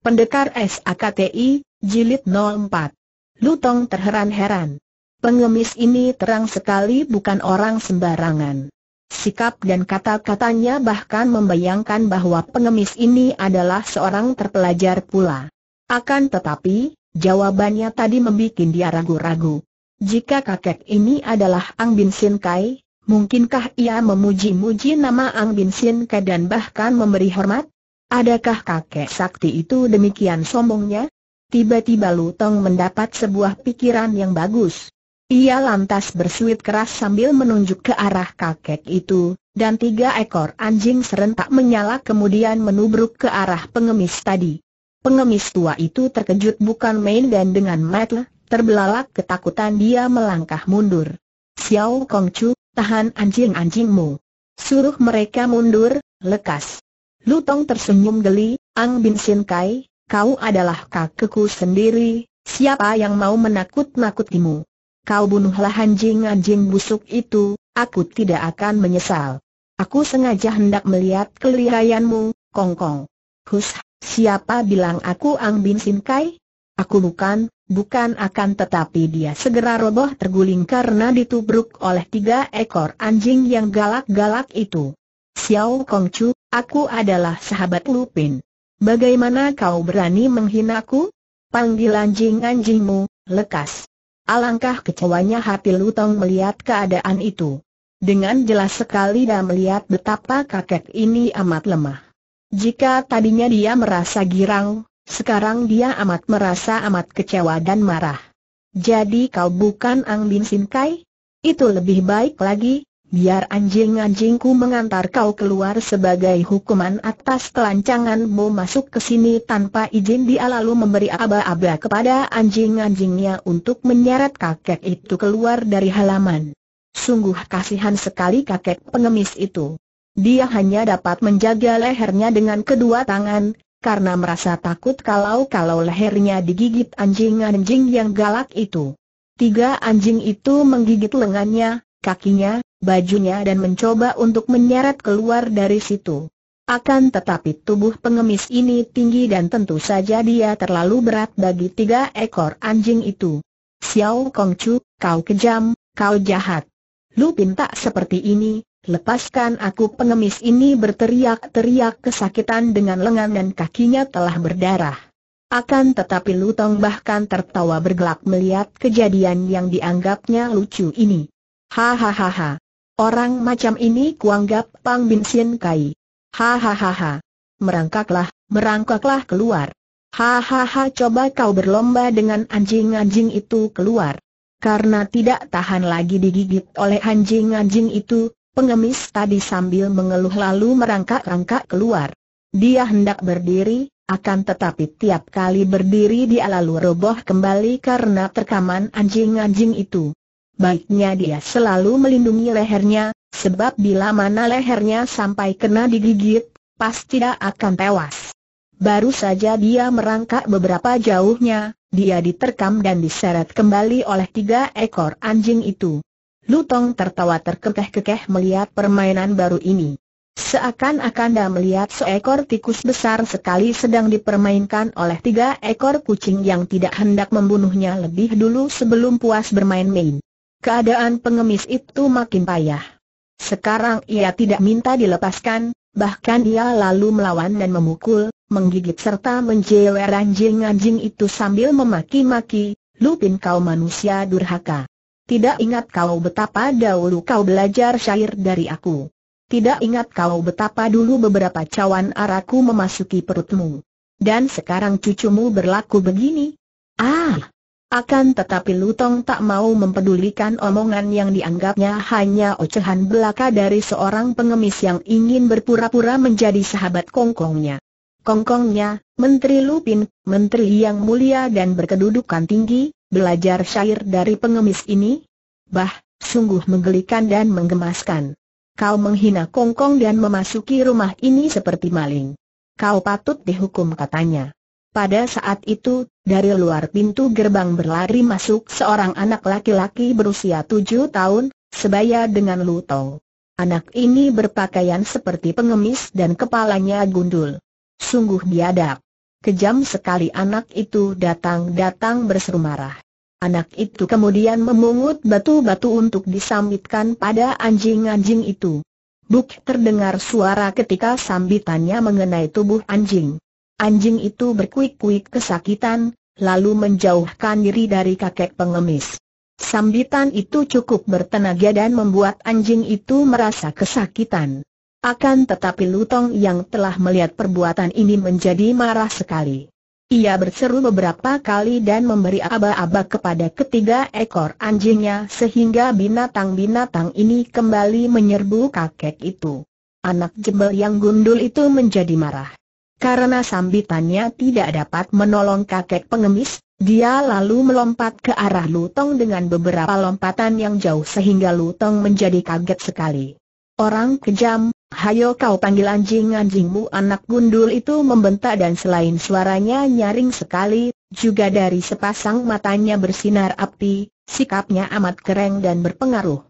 Pendekar SAKTI, Jilid 04. Lutong terheran-heran. Pengemis ini terang sekali bukan orang sembarangan. Sikap dan kata-katanya bahkan membayangkan bahwa pengemis ini adalah seorang terpelajar pula. Akan tetapi, jawabannya tadi membuat dia ragu-ragu. Jika kakek ini adalah Ang Bin Sin Kai, mungkinkah ia memuji-muji nama Ang Bin Sin Kai dan bahkan memberi hormat? Adakah kakek sakti itu demikian sombongnya? Tiba-tiba Lutong mendapat sebuah pikiran yang bagus. Ia lantas bersuit keras sambil menunjuk ke arah kakek itu, dan tiga ekor anjing serentak menyala kemudian menubruk ke arah pengemis tadi. Pengemis tua itu terkejut bukan main dan dengan mata terbelalak ketakutan dia melangkah mundur. Xiao Kongchu, tahan anjing-anjingmu. Suruh mereka mundur, lekas. Lutong tersenyum geli, Ang Bin Sin Kai, kau adalah kakekku sendiri, siapa yang mau menakut-nakutimu? Kau bunuhlah anjing-anjing busuk itu, aku tidak akan menyesal. Aku sengaja hendak melihat Kong Kong. Hus, siapa bilang aku Ang Bin Sin Kai? Aku bukan, bukan akan tetapi dia segera roboh terguling karena ditubruk oleh tiga ekor anjing yang galak-galak itu. Xiao Kongchu, aku adalah sahabat Lupin. Bagaimana kau berani menghinaku? Panggil anjing-anjingmu, lekas. Alangkah kecewanya hati Lutong melihat keadaan itu. Dengan jelas sekali dia melihat betapa kakek ini amat lemah. Jika tadinya dia merasa girang, sekarang dia amat merasa amat kecewa dan marah. Jadi kau bukan Ang Bin Sin Kai? Itu lebih baik lagi, biar anjing-anjingku mengantar kau keluar sebagai hukuman atas kelancanganmu masuk ke sini tanpa izin dia lalu memberi aba-aba kepada anjing-anjingnya untuk menyeret kakek itu keluar dari halaman. Sungguh kasihan sekali kakek pengemis itu. Dia hanya dapat menjaga lehernya dengan kedua tangan, karena merasa takut kalau-kalau lehernya digigit anjing-anjing yang galak itu. Tiga anjing itu menggigit lengannya, kakinya, bajunya dan mencoba untuk menyeret keluar dari situ. Akan tetapi tubuh pengemis ini tinggi dan tentu saja dia terlalu berat bagi tiga ekor anjing itu. Xiao Kongchu, kau kejam, kau jahat. Lu pinta seperti ini, lepaskan aku pengemis ini berteriak-teriak kesakitan dengan lengan dan kakinya telah berdarah. Akan tetapi Lu Tong bahkan tertawa bergelak melihat kejadian yang dianggapnya lucu ini. Hahaha, Orang macam ini kuanggap Pang Bin Sien Kai. Hahaha. Merangkaklah, merangkaklah keluar. Hahaha coba kau berlomba dengan anjing-anjing itu keluar. Karena tidak tahan lagi digigit oleh anjing-anjing itu, pengemis tadi sambil mengeluh lalu merangkak-rangkak keluar. Dia hendak berdiri, akan tetapi tiap kali berdiri dia lalu roboh kembali karena terkaman anjing-anjing itu baiknya dia selalu melindungi lehernya, sebab bila mana lehernya sampai kena digigit, pasti dia akan tewas. Baru saja dia merangkak beberapa jauhnya, dia diterkam dan diseret kembali oleh tiga ekor anjing itu. Lutong tertawa terkekeh-kekeh melihat permainan baru ini. Seakan-akan dia melihat seekor tikus besar sekali sedang dipermainkan oleh tiga ekor kucing yang tidak hendak membunuhnya lebih dulu sebelum puas bermain-main. Keadaan pengemis itu makin payah. Sekarang ia tidak minta dilepaskan, bahkan ia lalu melawan dan memukul, menggigit serta menjewer anjing-anjing itu sambil memaki-maki, Lupin kau manusia durhaka. Tidak ingat kau betapa dahulu kau belajar syair dari aku. Tidak ingat kau betapa dulu beberapa cawan araku memasuki perutmu. Dan sekarang cucumu berlaku begini? Ah, akan tetapi Lutong tak mau mempedulikan omongan yang dianggapnya hanya ocehan belaka dari seorang pengemis yang ingin berpura-pura menjadi sahabat kongkongnya. Kongkongnya, Menteri Lupin, Menteri yang mulia dan berkedudukan tinggi, belajar syair dari pengemis ini? Bah, sungguh menggelikan dan menggemaskan. Kau menghina Kongkong dan memasuki rumah ini seperti maling. Kau patut dihukum katanya. Pada saat itu, dari luar pintu gerbang berlari masuk seorang anak laki-laki berusia tujuh tahun, sebaya dengan lutong. Anak ini berpakaian seperti pengemis dan kepalanya gundul. Sungguh biadab. Kejam sekali anak itu datang-datang berseru marah. Anak itu kemudian memungut batu-batu untuk disambitkan pada anjing-anjing itu. Buk terdengar suara ketika sambitannya mengenai tubuh anjing. Anjing itu berkuik-kuik kesakitan, lalu menjauhkan diri dari kakek pengemis. Sambitan itu cukup bertenaga dan membuat anjing itu merasa kesakitan. Akan tetapi Lutong yang telah melihat perbuatan ini menjadi marah sekali. Ia berseru beberapa kali dan memberi aba-aba kepada ketiga ekor anjingnya sehingga binatang-binatang ini kembali menyerbu kakek itu. Anak jebel yang gundul itu menjadi marah. Karena sambitannya tidak dapat menolong kakek pengemis, dia lalu melompat ke arah Lutong dengan beberapa lompatan yang jauh sehingga Lutong menjadi kaget sekali. Orang kejam, hayo kau panggil anjing-anjingmu anak gundul itu membentak dan selain suaranya nyaring sekali, juga dari sepasang matanya bersinar api, sikapnya amat keren dan berpengaruh.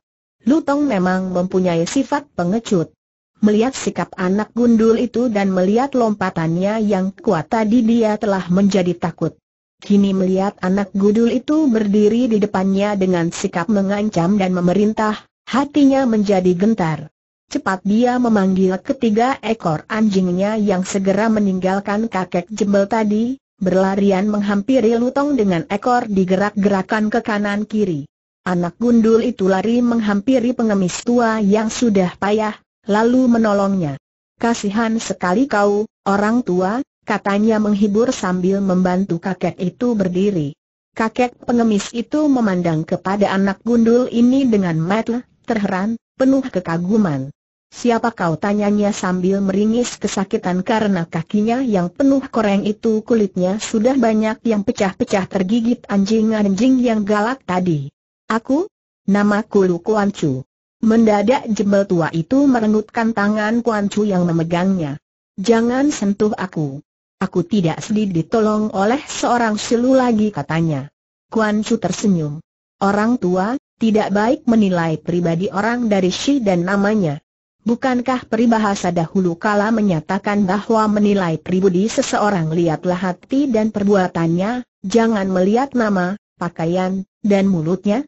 Lutong memang mempunyai sifat pengecut. Melihat sikap anak gundul itu dan melihat lompatannya yang kuat tadi dia telah menjadi takut. Kini melihat anak gundul itu berdiri di depannya dengan sikap mengancam dan memerintah, hatinya menjadi gentar. Cepat dia memanggil ketiga ekor anjingnya yang segera meninggalkan kakek jembel tadi, berlarian menghampiri Lutong dengan ekor digerak-gerakan ke kanan kiri. Anak gundul itu lari menghampiri pengemis tua yang sudah payah, lalu menolongnya. Kasihan sekali kau, orang tua, katanya menghibur sambil membantu kakek itu berdiri. Kakek pengemis itu memandang kepada anak gundul ini dengan mata terheran, penuh kekaguman. Siapa kau tanyanya sambil meringis kesakitan karena kakinya yang penuh koreng itu kulitnya sudah banyak yang pecah-pecah tergigit anjing-anjing yang galak tadi. Aku? Namaku Lu Kuan Chu. Mendadak jembel tua itu merengutkan tangan Kuan Chu yang memegangnya. Jangan sentuh aku. Aku tidak sedih ditolong oleh seorang silu lagi katanya. Kuan Chu tersenyum. Orang tua, tidak baik menilai pribadi orang dari si dan namanya. Bukankah peribahasa dahulu kala menyatakan bahwa menilai pribadi seseorang lihatlah hati dan perbuatannya, jangan melihat nama, pakaian, dan mulutnya?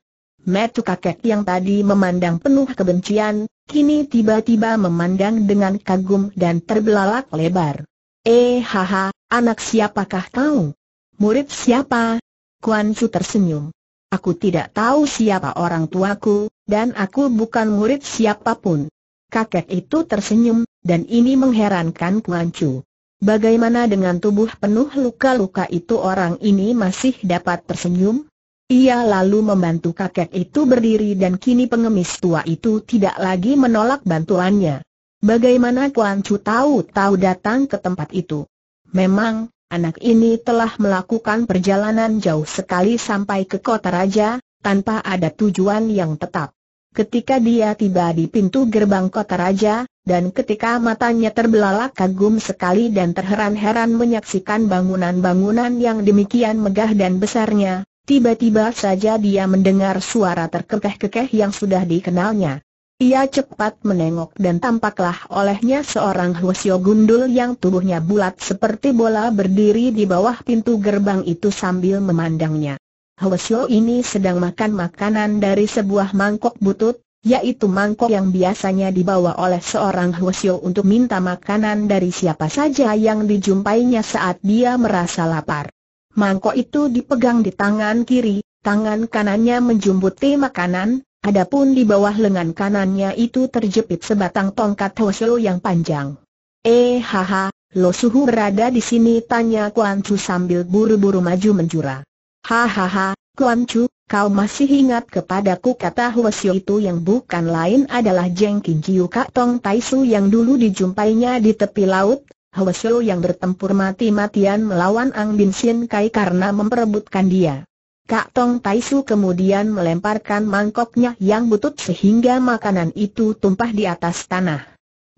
Metu kakek yang tadi memandang penuh kebencian, kini tiba-tiba memandang dengan kagum dan terbelalak lebar. Eh haha, anak siapakah kau? Murid siapa? Kuan Chu tersenyum. Aku tidak tahu siapa orang tuaku, dan aku bukan murid siapapun. Kakek itu tersenyum, dan ini mengherankan Kuan Chu. Bagaimana dengan tubuh penuh luka-luka itu orang ini masih dapat tersenyum? Ia lalu membantu kakek itu berdiri dan kini pengemis tua itu tidak lagi menolak bantuannya. Bagaimana Kuan Chu tahu-tahu datang ke tempat itu? Memang, anak ini telah melakukan perjalanan jauh sekali sampai ke kota raja, tanpa ada tujuan yang tetap. Ketika dia tiba di pintu gerbang kota raja, dan ketika matanya terbelalak kagum sekali dan terheran-heran menyaksikan bangunan-bangunan yang demikian megah dan besarnya, Tiba-tiba saja dia mendengar suara terkekeh-kekeh yang sudah dikenalnya. Ia cepat menengok dan tampaklah olehnya seorang Hwasyo gundul yang tubuhnya bulat seperti bola berdiri di bawah pintu gerbang itu sambil memandangnya. Hwasyo ini sedang makan makanan dari sebuah mangkok butut, yaitu mangkok yang biasanya dibawa oleh seorang Hwasyo untuk minta makanan dari siapa saja yang dijumpainya saat dia merasa lapar mangkok itu dipegang di tangan kiri, tangan kanannya menjumbuti makanan, adapun di bawah lengan kanannya itu terjepit sebatang tongkat Hoseo yang panjang. Eh haha, Lo Suhu berada di sini tanya Kuan Chu sambil buru-buru maju menjura. Hahaha, Kuan Chu, kau masih ingat kepadaku kata Hwasyo itu yang bukan lain adalah Jeng King Kiu Kak Tong Tai Su yang dulu dijumpainya di tepi laut, Hwesho yang bertempur mati-matian melawan Ang Bin Sin Kai karena memperebutkan dia. Kak Tong Taisu kemudian melemparkan mangkoknya yang butut sehingga makanan itu tumpah di atas tanah.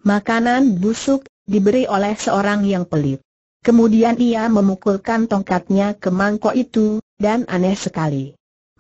Makanan busuk, diberi oleh seorang yang pelit. Kemudian ia memukulkan tongkatnya ke mangkok itu, dan aneh sekali.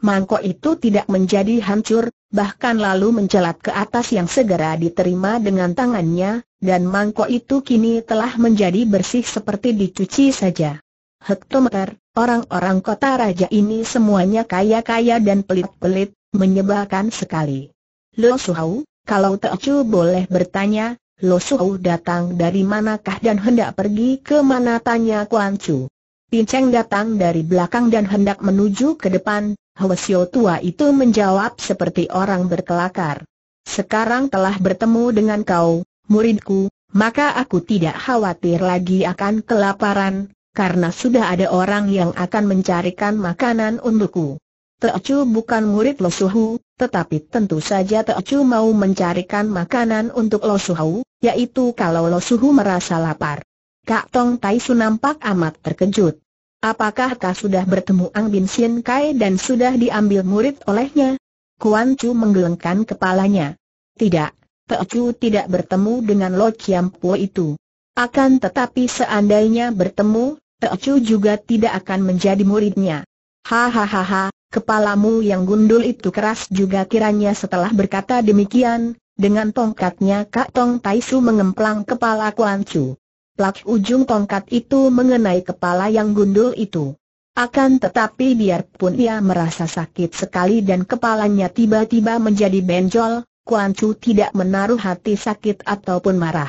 Mangkok itu tidak menjadi hancur, bahkan lalu mencelat ke atas yang segera diterima dengan tangannya, dan mangkok itu kini telah menjadi bersih seperti dicuci saja. Hektometer, orang-orang kota raja ini semuanya kaya-kaya dan pelit-pelit, menyebalkan sekali. Lo Suhau, kalau Teocu boleh bertanya, Lo Suhau datang dari manakah dan hendak pergi ke mana tanya Kuan Chu. Pinceng datang dari belakang dan hendak menuju ke depan, Hwasyo tua itu menjawab seperti orang berkelakar. Sekarang telah bertemu dengan kau, muridku, maka aku tidak khawatir lagi akan kelaparan, karena sudah ada orang yang akan mencarikan makanan untukku. Teocu bukan murid Lo Suhu, tetapi tentu saja Teocu mau mencarikan makanan untuk Lo Suhu, yaitu kalau Lo Suhu merasa lapar. Kak Tong Tai Su nampak amat terkejut. Apakah kau sudah bertemu Ang Bin Sien Kai dan sudah diambil murid olehnya? Kuan Chu menggelengkan kepalanya. Tidak, Pecu tidak bertemu dengan Lo Chiam Puo itu. Akan tetapi seandainya bertemu, Pecu juga tidak akan menjadi muridnya. Hahaha, kepalamu yang gundul itu keras juga kiranya setelah berkata demikian, dengan tongkatnya Kak Tong Taisu mengemplang kepala Kuan Chu. Plak ujung tongkat itu mengenai kepala yang gundul itu. Akan tetapi biarpun ia merasa sakit sekali dan kepalanya tiba-tiba menjadi benjol, Kuan Chu tidak menaruh hati sakit ataupun marah.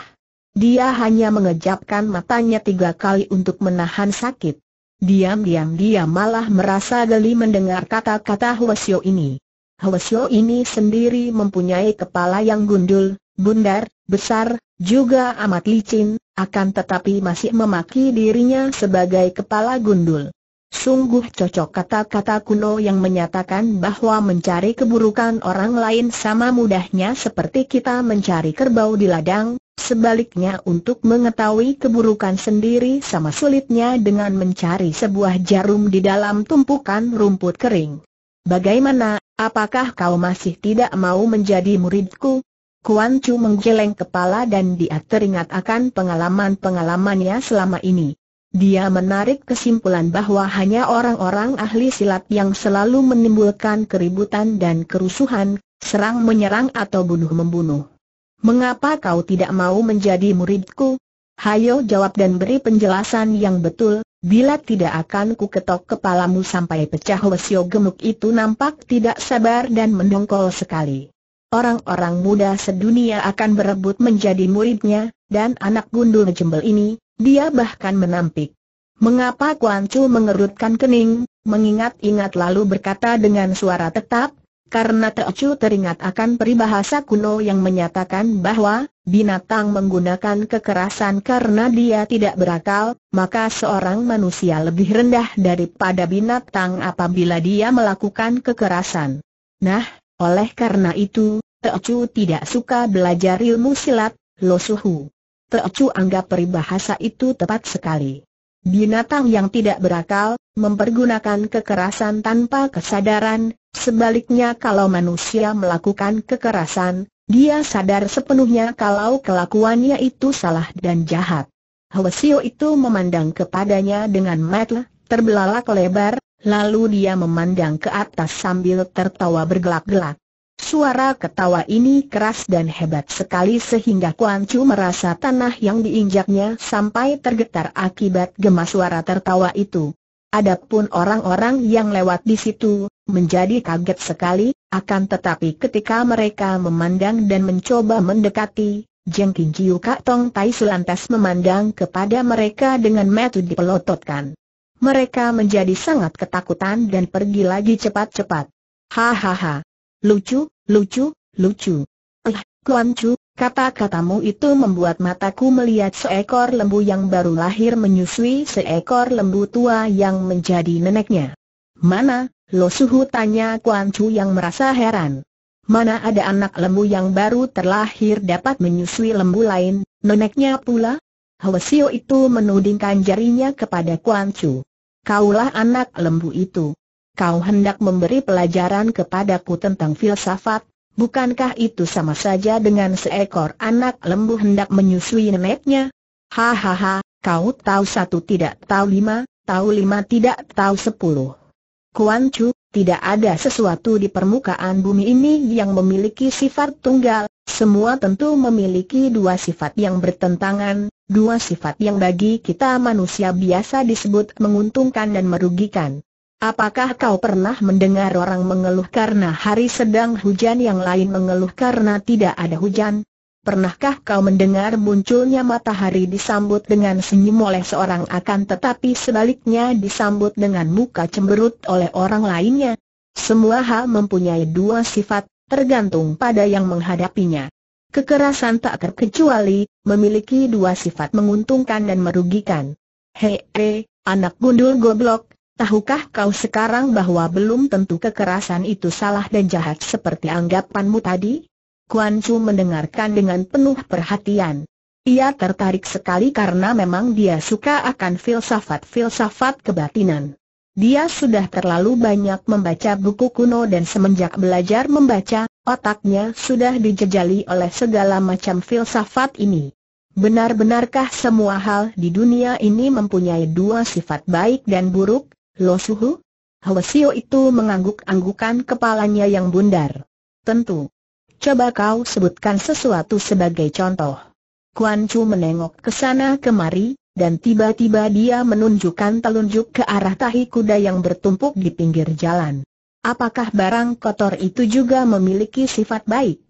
Dia hanya mengejapkan matanya tiga kali untuk menahan sakit. Diam-diam dia malah merasa geli mendengar kata-kata Hwasyo ini. Hwasyo ini sendiri mempunyai kepala yang gundul, bundar, besar, juga amat licin, akan tetapi masih memaki dirinya sebagai kepala gundul. Sungguh cocok kata-kata kuno yang menyatakan bahwa mencari keburukan orang lain sama mudahnya seperti kita mencari kerbau di ladang, sebaliknya untuk mengetahui keburukan sendiri sama sulitnya dengan mencari sebuah jarum di dalam tumpukan rumput kering. Bagaimana, apakah kau masih tidak mau menjadi muridku? Kuan Chu menggeleng kepala dan dia teringat akan pengalaman-pengalamannya selama ini. Dia menarik kesimpulan bahwa hanya orang-orang ahli silat yang selalu menimbulkan keributan dan kerusuhan, serang menyerang atau bunuh membunuh. Mengapa kau tidak mau menjadi muridku? Hayo jawab dan beri penjelasan yang betul, bila tidak akan ku ketok kepalamu sampai pecah Wesio gemuk itu nampak tidak sabar dan mendongkol sekali. Orang-orang muda sedunia akan berebut menjadi muridnya, dan anak gundul jembel ini, dia bahkan menampik. Mengapa Kuan Chu mengerutkan kening, mengingat-ingat lalu berkata dengan suara tetap, karena Chu teringat akan peribahasa kuno yang menyatakan bahwa binatang menggunakan kekerasan karena dia tidak berakal, maka seorang manusia lebih rendah daripada binatang apabila dia melakukan kekerasan. Nah, oleh karena itu, Chu tidak suka belajar ilmu silat, Lo Suhu. Teocu anggap peribahasa itu tepat sekali. Binatang yang tidak berakal, mempergunakan kekerasan tanpa kesadaran, sebaliknya kalau manusia melakukan kekerasan, dia sadar sepenuhnya kalau kelakuannya itu salah dan jahat. Hwasio itu memandang kepadanya dengan mata terbelalak lebar, lalu dia memandang ke atas sambil tertawa bergelak-gelak. Suara ketawa ini keras dan hebat sekali sehingga Kuan Chu merasa tanah yang diinjaknya sampai tergetar akibat gemas suara tertawa itu. Adapun orang-orang yang lewat di situ, menjadi kaget sekali, akan tetapi ketika mereka memandang dan mencoba mendekati, Jeng King Jiu Kak Tong Tai selantas memandang kepada mereka dengan metode dipelototkan. Mereka menjadi sangat ketakutan dan pergi lagi cepat-cepat. Hahaha. Lucu, Lucu, lucu. Eh, Kuan Chu, kata-katamu itu membuat mataku melihat seekor lembu yang baru lahir menyusui seekor lembu tua yang menjadi neneknya. Mana, Lo Suhu tanya Kuan Chu yang merasa heran. Mana ada anak lembu yang baru terlahir dapat menyusui lembu lain, neneknya pula? Sio itu menudingkan jarinya kepada Kuan Chu. Kaulah anak lembu itu kau hendak memberi pelajaran kepadaku tentang filsafat, bukankah itu sama saja dengan seekor anak lembu hendak menyusui neneknya? Hahaha, kau tahu satu tidak tahu lima, tahu lima tidak tahu sepuluh. Kuan Chu, tidak ada sesuatu di permukaan bumi ini yang memiliki sifat tunggal, semua tentu memiliki dua sifat yang bertentangan, dua sifat yang bagi kita manusia biasa disebut menguntungkan dan merugikan. Apakah kau pernah mendengar orang mengeluh karena hari sedang hujan yang lain mengeluh karena tidak ada hujan? Pernahkah kau mendengar munculnya matahari disambut dengan senyum oleh seorang akan tetapi sebaliknya disambut dengan muka cemberut oleh orang lainnya? Semua hal mempunyai dua sifat, tergantung pada yang menghadapinya. Kekerasan tak terkecuali, memiliki dua sifat menguntungkan dan merugikan. Hei, anak gundul goblok, Tahukah kau sekarang bahwa belum tentu kekerasan itu salah dan jahat seperti anggapanmu tadi? Kuan Chu mendengarkan dengan penuh perhatian. Ia tertarik sekali karena memang dia suka akan filsafat-filsafat kebatinan. Dia sudah terlalu banyak membaca buku kuno dan semenjak belajar membaca, otaknya sudah dijejali oleh segala macam filsafat ini. Benar-benarkah semua hal di dunia ini mempunyai dua sifat baik dan buruk, Lo Shuhu? Hwasio itu mengangguk-anggukan kepalanya yang bundar. Tentu. Coba kau sebutkan sesuatu sebagai contoh. Kuan Chu menengok ke sana kemari, dan tiba-tiba dia menunjukkan telunjuk ke arah tahi kuda yang bertumpuk di pinggir jalan. Apakah barang kotor itu juga memiliki sifat baik?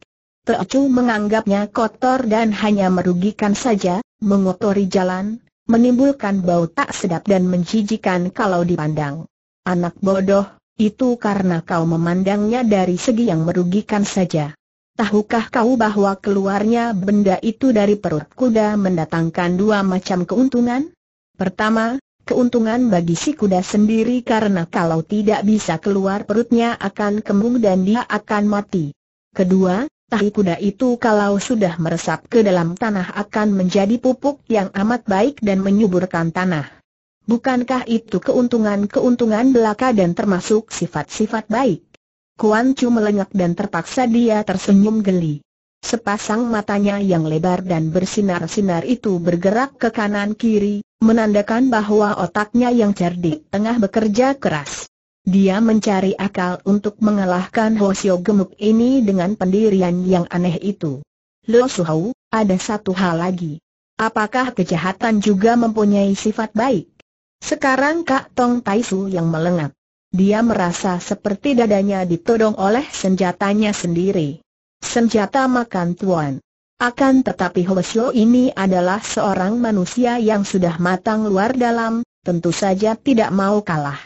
Chu menganggapnya kotor dan hanya merugikan saja, mengotori jalan, menimbulkan bau tak sedap dan menjijikan kalau dipandang. Anak bodoh, itu karena kau memandangnya dari segi yang merugikan saja. Tahukah kau bahwa keluarnya benda itu dari perut kuda mendatangkan dua macam keuntungan? Pertama, keuntungan bagi si kuda sendiri karena kalau tidak bisa keluar perutnya akan kembung dan dia akan mati. Kedua, Tahi kuda itu kalau sudah meresap ke dalam tanah akan menjadi pupuk yang amat baik dan menyuburkan tanah. Bukankah itu keuntungan-keuntungan belaka dan termasuk sifat-sifat baik? Kuan Chu melengak dan terpaksa dia tersenyum geli. Sepasang matanya yang lebar dan bersinar-sinar itu bergerak ke kanan kiri, menandakan bahwa otaknya yang cerdik tengah bekerja keras. Dia mencari akal untuk mengalahkan Hosio gemuk ini dengan pendirian yang aneh itu. Lo Suhau, ada satu hal lagi. Apakah kejahatan juga mempunyai sifat baik? Sekarang Kak Tong Taisu yang melengat. Dia merasa seperti dadanya ditodong oleh senjatanya sendiri. Senjata makan tuan. Akan tetapi Hosio ini adalah seorang manusia yang sudah matang luar dalam, tentu saja tidak mau kalah.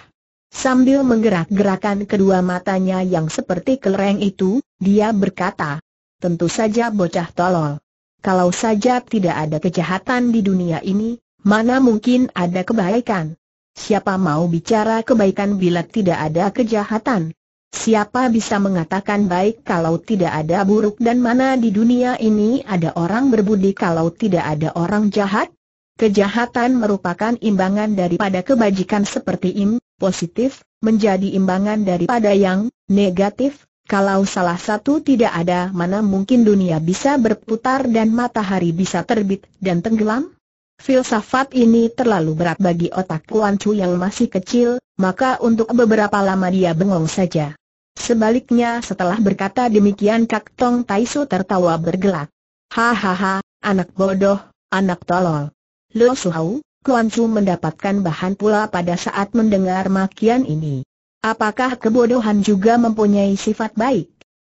Sambil menggerak-gerakan kedua matanya yang seperti kelereng itu, dia berkata, Tentu saja bocah tolol. Kalau saja tidak ada kejahatan di dunia ini, mana mungkin ada kebaikan? Siapa mau bicara kebaikan bila tidak ada kejahatan? Siapa bisa mengatakan baik kalau tidak ada buruk dan mana di dunia ini ada orang berbudi kalau tidak ada orang jahat? Kejahatan merupakan imbangan daripada kebajikan seperti im, positif, menjadi imbangan daripada yang negatif, kalau salah satu tidak ada mana mungkin dunia bisa berputar dan matahari bisa terbit dan tenggelam? Filsafat ini terlalu berat bagi otak Kuan Chu yang masih kecil, maka untuk beberapa lama dia bengong saja. Sebaliknya setelah berkata demikian Kak Tong Tai tertawa bergelak. Hahaha, anak bodoh, anak tolol. Lo Suhau, Kuan Chu mendapatkan bahan pula pada saat mendengar makian ini. Apakah kebodohan juga mempunyai sifat baik?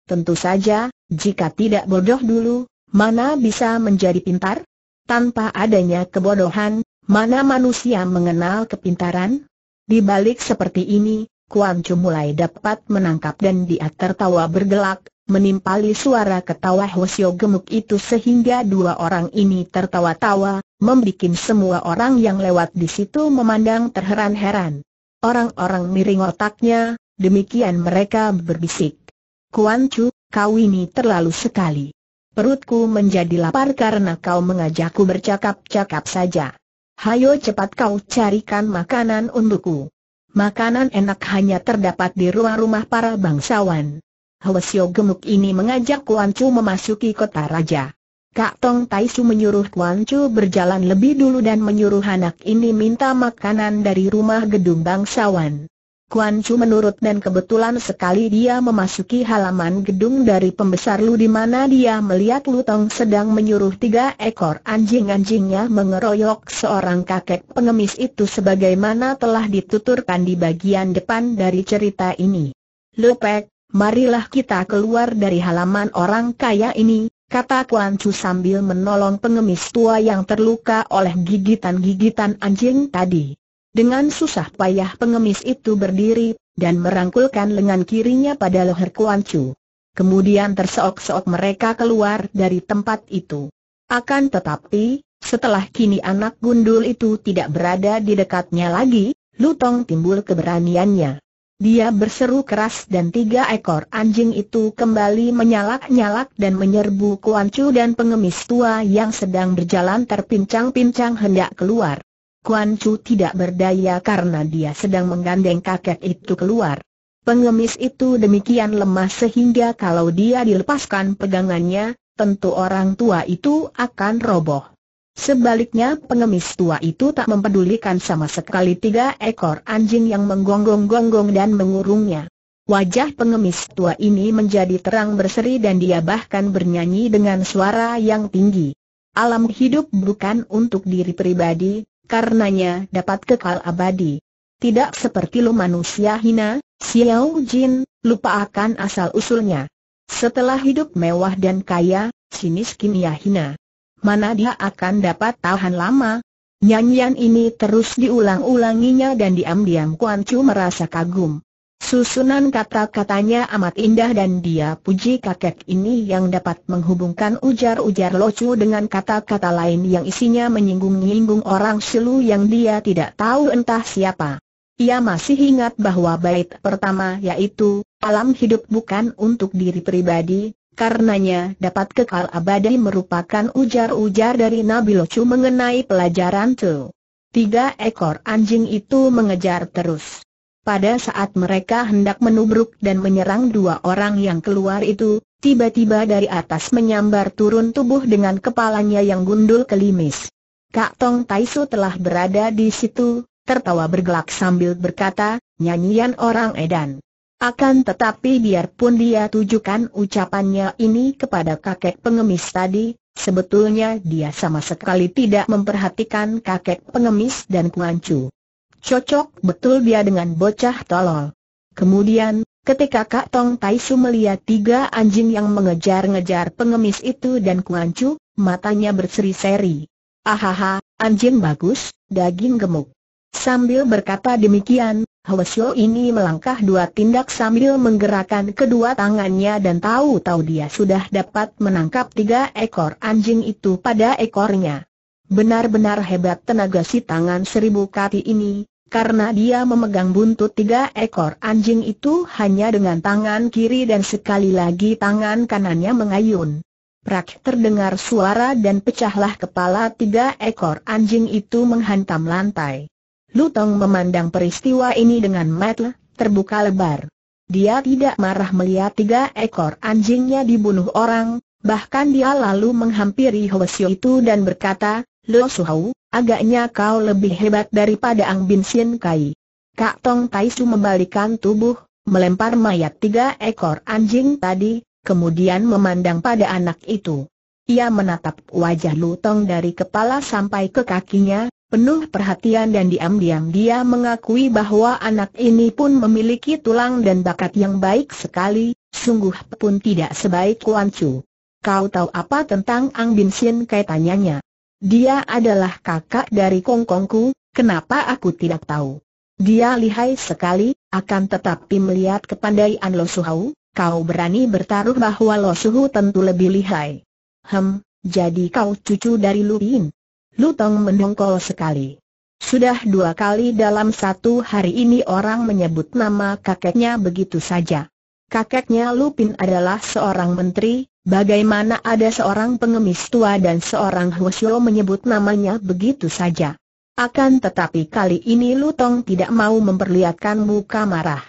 Tentu saja, jika tidak bodoh dulu, mana bisa menjadi pintar? Tanpa adanya kebodohan, mana manusia mengenal kepintaran? Di balik seperti ini, Kuan Chu mulai dapat menangkap dan dia tertawa bergelak, menimpali suara ketawa Hosio gemuk itu sehingga dua orang ini tertawa-tawa, membuat semua orang yang lewat di situ memandang terheran-heran. Orang-orang miring otaknya, demikian mereka berbisik. Kuan Chu, kau ini terlalu sekali. Perutku menjadi lapar karena kau mengajakku bercakap-cakap saja. Hayo cepat kau carikan makanan untukku. Makanan enak hanya terdapat di rumah-rumah para bangsawan. Hwasyo gemuk ini mengajak Kuan Chu memasuki kota raja. Kak Tong Taisu menyuruh Kuan Chu berjalan lebih dulu dan menyuruh anak ini minta makanan dari rumah gedung bangsawan. Kuan Chu menurut dan kebetulan sekali dia memasuki halaman gedung dari pembesar Lu di mana dia melihat Lu Tong sedang menyuruh tiga ekor anjing-anjingnya mengeroyok seorang kakek pengemis itu sebagaimana telah dituturkan di bagian depan dari cerita ini. Lu Pek, marilah kita keluar dari halaman orang kaya ini, kata Kuan Chu sambil menolong pengemis tua yang terluka oleh gigitan-gigitan anjing tadi. Dengan susah payah pengemis itu berdiri, dan merangkulkan lengan kirinya pada leher Kuan Chu. Kemudian terseok-seok mereka keluar dari tempat itu. Akan tetapi, setelah kini anak gundul itu tidak berada di dekatnya lagi, Lutong timbul keberaniannya. Dia berseru keras dan tiga ekor anjing itu kembali menyalak-nyalak dan menyerbu Kuan Chu dan pengemis tua yang sedang berjalan terpincang-pincang hendak keluar. Kuan Chu tidak berdaya karena dia sedang menggandeng kakek itu keluar. Pengemis itu demikian lemah sehingga kalau dia dilepaskan pegangannya, tentu orang tua itu akan roboh. Sebaliknya pengemis tua itu tak mempedulikan sama sekali tiga ekor anjing yang menggonggong-gonggong dan mengurungnya. Wajah pengemis tua ini menjadi terang berseri dan dia bahkan bernyanyi dengan suara yang tinggi. Alam hidup bukan untuk diri pribadi, karenanya dapat kekal abadi. Tidak seperti lu manusia hina, Xiao Jin, lupa akan asal-usulnya. Setelah hidup mewah dan kaya, sinis miskin ya hina mana dia akan dapat tahan lama? Nyanyian ini terus diulang-ulanginya dan diam-diam Kuan Chu merasa kagum. Susunan kata-katanya amat indah dan dia puji kakek ini yang dapat menghubungkan ujar-ujar lochu dengan kata-kata lain yang isinya menyinggung-nyinggung orang selu yang dia tidak tahu entah siapa. Ia masih ingat bahwa bait pertama yaitu, alam hidup bukan untuk diri pribadi, Karenanya dapat kekal abadi merupakan ujar-ujar dari Nabi Locu mengenai pelajaran itu. Tiga ekor anjing itu mengejar terus. Pada saat mereka hendak menubruk dan menyerang dua orang yang keluar itu, tiba-tiba dari atas menyambar turun tubuh dengan kepalanya yang gundul kelimis. Kak Tong Taisu telah berada di situ, tertawa bergelak sambil berkata, nyanyian orang edan. Akan tetapi biarpun dia tujukan ucapannya ini kepada kakek pengemis tadi, sebetulnya dia sama sekali tidak memperhatikan kakek pengemis dan Kuancu. Cocok betul dia dengan bocah tolol. Kemudian, ketika Kak Tong Tai melihat tiga anjing yang mengejar-ngejar pengemis itu dan Kuancu, matanya berseri-seri. Ahaha, anjing bagus, daging gemuk. Sambil berkata demikian, Hwasyo ini melangkah dua tindak sambil menggerakkan kedua tangannya dan tahu-tahu dia sudah dapat menangkap tiga ekor anjing itu pada ekornya. Benar-benar hebat tenaga si tangan seribu kati ini, karena dia memegang buntut tiga ekor anjing itu hanya dengan tangan kiri dan sekali lagi tangan kanannya mengayun. Prak terdengar suara dan pecahlah kepala tiga ekor anjing itu menghantam lantai. Lutong memandang peristiwa ini dengan mata terbuka lebar. Dia tidak marah melihat tiga ekor anjingnya dibunuh orang, bahkan dia lalu menghampiri Hwasyo itu dan berkata, Lo Suhau, agaknya kau lebih hebat daripada Ang Bin Sien Kai. Kak Tong Tai membalikan tubuh, melempar mayat tiga ekor anjing tadi, kemudian memandang pada anak itu. Ia menatap wajah Lutong dari kepala sampai ke kakinya, penuh perhatian dan diam-diam dia mengakui bahwa anak ini pun memiliki tulang dan bakat yang baik sekali, sungguh pun tidak sebaik Kuan Chu. Kau tahu apa tentang Ang Bin Sin kaitannya? Dia adalah kakak dari Kong Kongku, kenapa aku tidak tahu? Dia lihai sekali, akan tetapi melihat kepandaian Lo Suhau, kau berani bertaruh bahwa Lo Suhu tentu lebih lihai. Hem, jadi kau cucu dari Luin? Lutong mendongkol sekali. Sudah dua kali dalam satu hari ini orang menyebut nama kakeknya begitu saja. Kakeknya Lupin adalah seorang menteri, bagaimana ada seorang pengemis tua dan seorang Huosyo menyebut namanya begitu saja. Akan tetapi kali ini Lutong tidak mau memperlihatkan muka marah.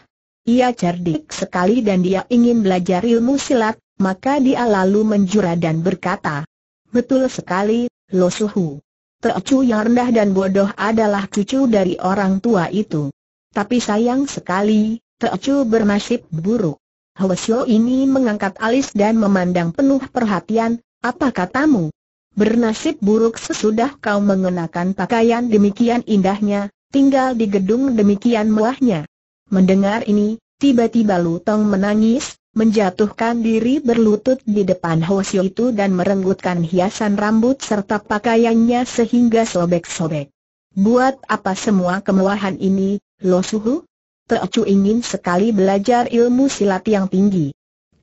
Ia cerdik sekali dan dia ingin belajar ilmu silat, maka dia lalu menjura dan berkata, Betul sekali, Lo Suhu. Teocu yang rendah dan bodoh adalah cucu dari orang tua itu. Tapi sayang sekali, Teocu bernasib buruk. Hwesyo ini mengangkat alis dan memandang penuh perhatian, apa katamu? Bernasib buruk sesudah kau mengenakan pakaian demikian indahnya, tinggal di gedung demikian mewahnya. Mendengar ini, tiba-tiba Lutong menangis, menjatuhkan diri berlutut di depan Hoshi itu dan merenggutkan hiasan rambut serta pakaiannya sehingga sobek-sobek. Buat apa semua kemewahan ini, Lo Suhu? Teocu ingin sekali belajar ilmu silat yang tinggi.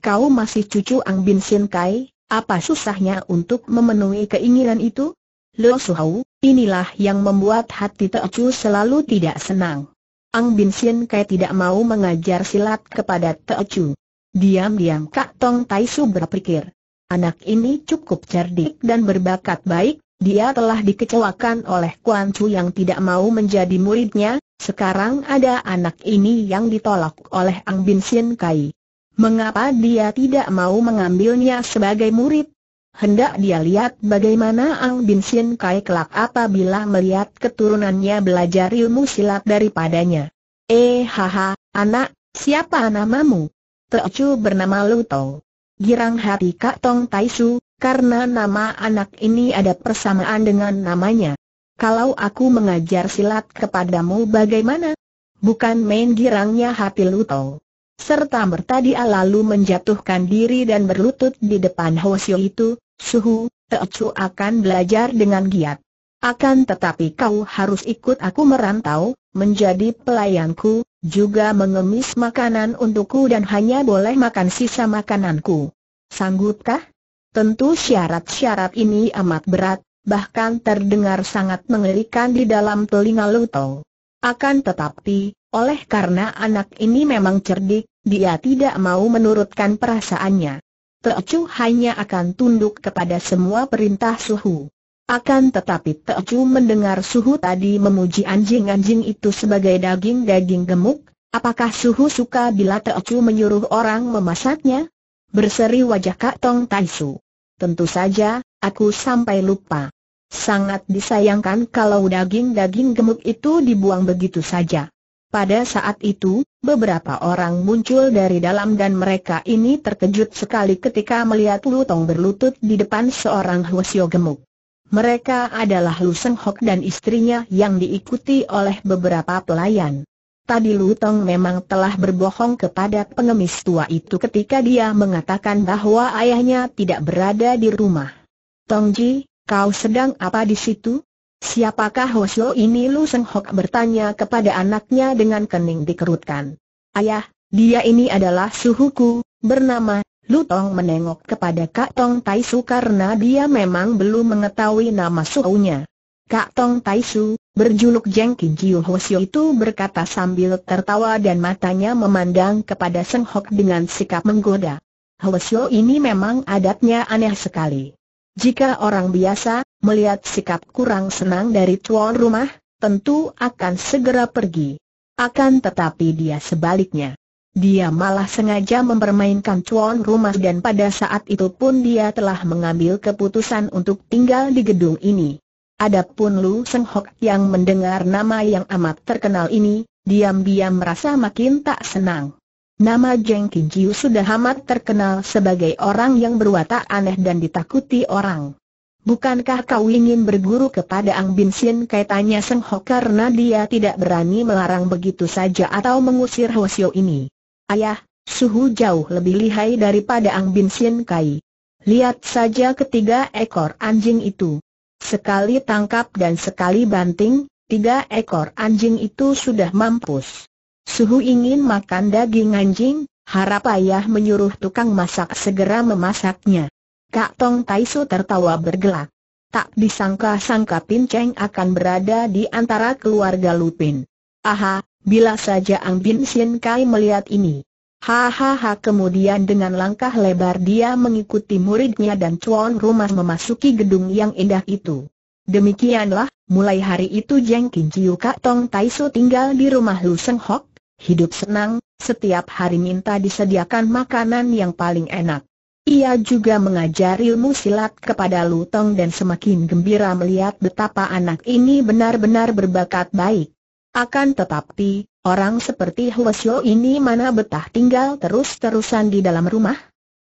Kau masih cucu Ang Bin Sin Kai, apa susahnya untuk memenuhi keinginan itu? Lo Suhu, inilah yang membuat hati Teocu selalu tidak senang. Ang Bin Sin Kai tidak mau mengajar silat kepada Teocu. Diam-diam Kak Tong Tai Su berpikir. Anak ini cukup cerdik dan berbakat baik, dia telah dikecewakan oleh Kuan Chu yang tidak mau menjadi muridnya, sekarang ada anak ini yang ditolak oleh Ang Bin Sin Kai. Mengapa dia tidak mau mengambilnya sebagai murid? Hendak dia lihat bagaimana Ang Bin Sin Kai kelak apabila melihat keturunannya belajar ilmu silat daripadanya. Eh haha, anak, siapa namamu? Teocu bernama Tong. Girang hati Kak Tong Taisu, karena nama anak ini ada persamaan dengan namanya. Kalau aku mengajar silat kepadamu bagaimana? Bukan main girangnya hati Tong. Serta mertadi alalu menjatuhkan diri dan berlutut di depan Hwasio itu, Suhu, Teocu akan belajar dengan giat. Akan tetapi kau harus ikut aku merantau, menjadi pelayanku, juga mengemis makanan untukku dan hanya boleh makan sisa makananku. Sanggupkah? Tentu syarat-syarat ini amat berat, bahkan terdengar sangat mengerikan di dalam telinga Lutong. Akan tetapi, oleh karena anak ini memang cerdik, dia tidak mau menurutkan perasaannya. Teocu hanya akan tunduk kepada semua perintah suhu. Akan tetapi Teju mendengar suhu tadi memuji anjing-anjing itu sebagai daging-daging gemuk, apakah suhu suka bila Teju menyuruh orang memasaknya? Berseri wajah Kak Tong Taisu. Tentu saja, aku sampai lupa. Sangat disayangkan kalau daging-daging gemuk itu dibuang begitu saja. Pada saat itu, beberapa orang muncul dari dalam dan mereka ini terkejut sekali ketika melihat Lutong berlutut di depan seorang Hwasyo gemuk. Mereka adalah Lu Seng Hok dan istrinya yang diikuti oleh beberapa pelayan. Tadi Lu Tong memang telah berbohong kepada pengemis tua itu ketika dia mengatakan bahwa ayahnya tidak berada di rumah. Tong Ji, kau sedang apa di situ? Siapakah Hoshio ini Lu Seng Hok bertanya kepada anaknya dengan kening dikerutkan. Ayah, dia ini adalah suhuku, bernama Lutong menengok kepada Kak Tong Tai Su karena dia memang belum mengetahui nama suhunya. Kak Tong Tai Su, berjuluk Jeng Ki Jiu Hosio itu berkata sambil tertawa dan matanya memandang kepada Seng Hok dengan sikap menggoda. Hosio ini memang adatnya aneh sekali. Jika orang biasa, melihat sikap kurang senang dari tuan rumah, tentu akan segera pergi. Akan tetapi dia sebaliknya. Dia malah sengaja mempermainkan tuan rumah dan pada saat itu pun dia telah mengambil keputusan untuk tinggal di gedung ini. Adapun Lu Seng Hok yang mendengar nama yang amat terkenal ini, diam-diam merasa makin tak senang. Nama Jeng Jiu sudah amat terkenal sebagai orang yang berwatak aneh dan ditakuti orang. Bukankah kau ingin berguru kepada Ang Bin Sin? Kaitannya Seng Hok karena dia tidak berani melarang begitu saja atau mengusir Hosio ini. Ayah, suhu jauh lebih lihai daripada Ang Bin Sien Kai. Lihat saja ketiga ekor anjing itu. Sekali tangkap dan sekali banting, tiga ekor anjing itu sudah mampus. Suhu ingin makan daging anjing, harap ayah menyuruh tukang masak segera memasaknya. Kak Tong Taisu tertawa bergelak. Tak disangka-sangka Cheng akan berada di antara keluarga Lupin. Aha, Bila saja Ang Bin Sien Kai melihat ini. Hahaha kemudian dengan langkah lebar dia mengikuti muridnya dan cuan rumah memasuki gedung yang indah itu. Demikianlah, mulai hari itu Jeng Kin Chiu Kak Tong Tai Su tinggal di rumah Lu Seng Hok, hidup senang, setiap hari minta disediakan makanan yang paling enak. Ia juga mengajar ilmu silat kepada Lu Tong dan semakin gembira melihat betapa anak ini benar-benar berbakat baik. Akan tetapi, orang seperti Huasyo ini mana betah tinggal terus-terusan di dalam rumah?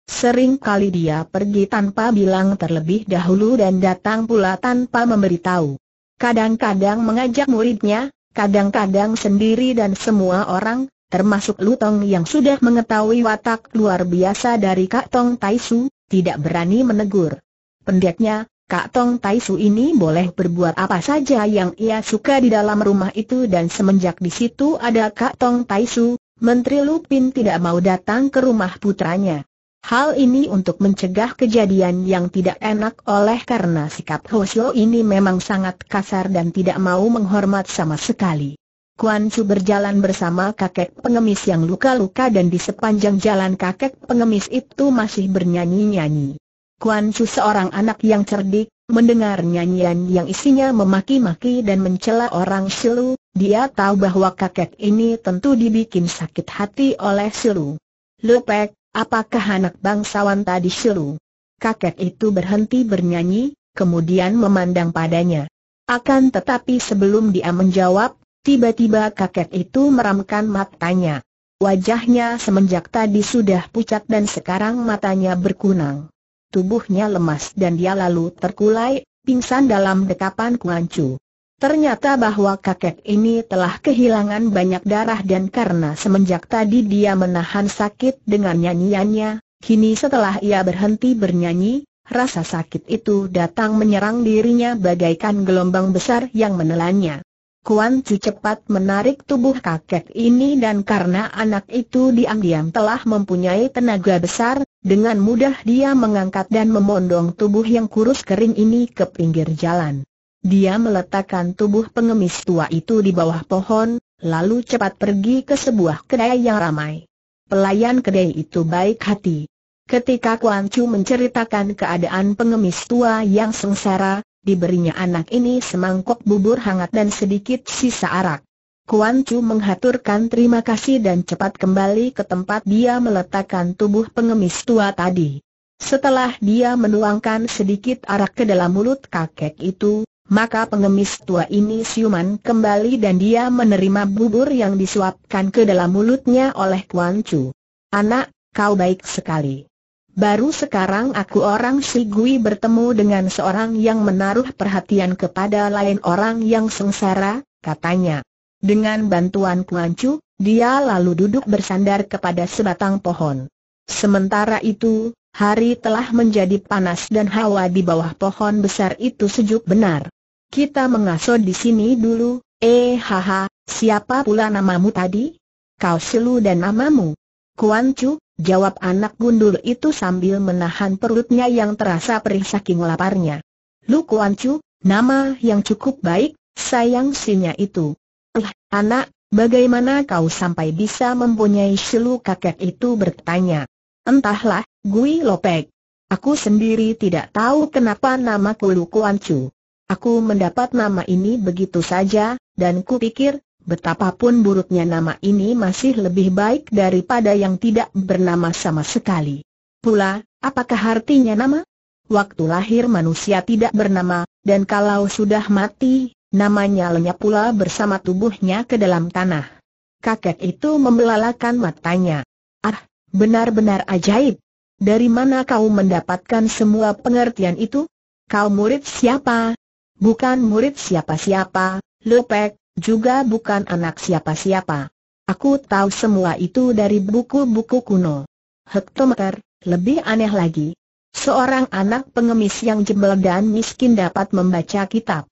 Sering kali dia pergi tanpa bilang terlebih dahulu dan datang pula tanpa memberitahu. Kadang-kadang mengajak muridnya, kadang-kadang sendiri dan semua orang, termasuk Lutong yang sudah mengetahui watak luar biasa dari Kak Tong Taisu, tidak berani menegur. Pendeknya, Kak Tong Tai Su ini boleh berbuat apa saja yang ia suka di dalam rumah itu dan semenjak di situ ada Kak Tong Tai Su, Menteri Lupin tidak mau datang ke rumah putranya. Hal ini untuk mencegah kejadian yang tidak enak oleh karena sikap Hosio ini memang sangat kasar dan tidak mau menghormat sama sekali. Kuan Su berjalan bersama kakek pengemis yang luka-luka dan di sepanjang jalan kakek pengemis itu masih bernyanyi-nyanyi. Kuan Chu seorang anak yang cerdik, mendengar nyanyian yang isinya memaki-maki dan mencela orang Silu, dia tahu bahwa kakek ini tentu dibikin sakit hati oleh Silu. Lepek, apakah anak bangsawan tadi Silu? Kakek itu berhenti bernyanyi, kemudian memandang padanya. Akan tetapi sebelum dia menjawab, tiba-tiba kakek itu meramkan matanya. Wajahnya semenjak tadi sudah pucat dan sekarang matanya berkunang tubuhnya lemas dan dia lalu terkulai, pingsan dalam dekapan Kuancu. Ternyata bahwa kakek ini telah kehilangan banyak darah dan karena semenjak tadi dia menahan sakit dengan nyanyiannya, kini setelah ia berhenti bernyanyi, rasa sakit itu datang menyerang dirinya bagaikan gelombang besar yang menelannya. Kuan Chu cepat menarik tubuh kakek ini dan karena anak itu diam-diam telah mempunyai tenaga besar, dengan mudah dia mengangkat dan memondong tubuh yang kurus kering ini ke pinggir jalan. Dia meletakkan tubuh pengemis tua itu di bawah pohon, lalu cepat pergi ke sebuah kedai yang ramai. Pelayan kedai itu baik hati. Ketika Kuan Chu menceritakan keadaan pengemis tua yang sengsara, diberinya anak ini semangkok bubur hangat dan sedikit sisa arak. Kuan Chu menghaturkan terima kasih dan cepat kembali ke tempat dia meletakkan tubuh pengemis tua tadi. Setelah dia menuangkan sedikit arak ke dalam mulut kakek itu, maka pengemis tua ini siuman kembali dan dia menerima bubur yang disuapkan ke dalam mulutnya oleh Kuan Chu. Anak, kau baik sekali. Baru sekarang aku orang Sigui bertemu dengan seorang yang menaruh perhatian kepada lain orang yang sengsara, katanya. Dengan bantuan Kuan Chu, dia lalu duduk bersandar kepada sebatang pohon. Sementara itu, hari telah menjadi panas dan hawa di bawah pohon besar itu sejuk benar. Kita mengaso di sini dulu, eh haha, siapa pula namamu tadi? Kau selu dan namamu? Kuan Chu, Jawab anak gundul itu sambil menahan perutnya yang terasa perih saking laparnya. Lu Kuan Chu, nama yang cukup baik, sayang sinya itu. Eh, anak, bagaimana kau sampai bisa mempunyai selu kakek itu bertanya. Entahlah, Gui Lopek. Aku sendiri tidak tahu kenapa namaku Lu Kuan Chu. Aku mendapat nama ini begitu saja, dan ku pikir betapapun buruknya nama ini masih lebih baik daripada yang tidak bernama sama sekali. Pula, apakah artinya nama? Waktu lahir manusia tidak bernama, dan kalau sudah mati, namanya lenyap pula bersama tubuhnya ke dalam tanah. Kakek itu membelalakan matanya. Ah, benar-benar ajaib. Dari mana kau mendapatkan semua pengertian itu? Kau murid siapa? Bukan murid siapa-siapa, Lopek juga bukan anak siapa-siapa. Aku tahu semua itu dari buku-buku kuno. Hektometer, lebih aneh lagi. Seorang anak pengemis yang jebel dan miskin dapat membaca kitab.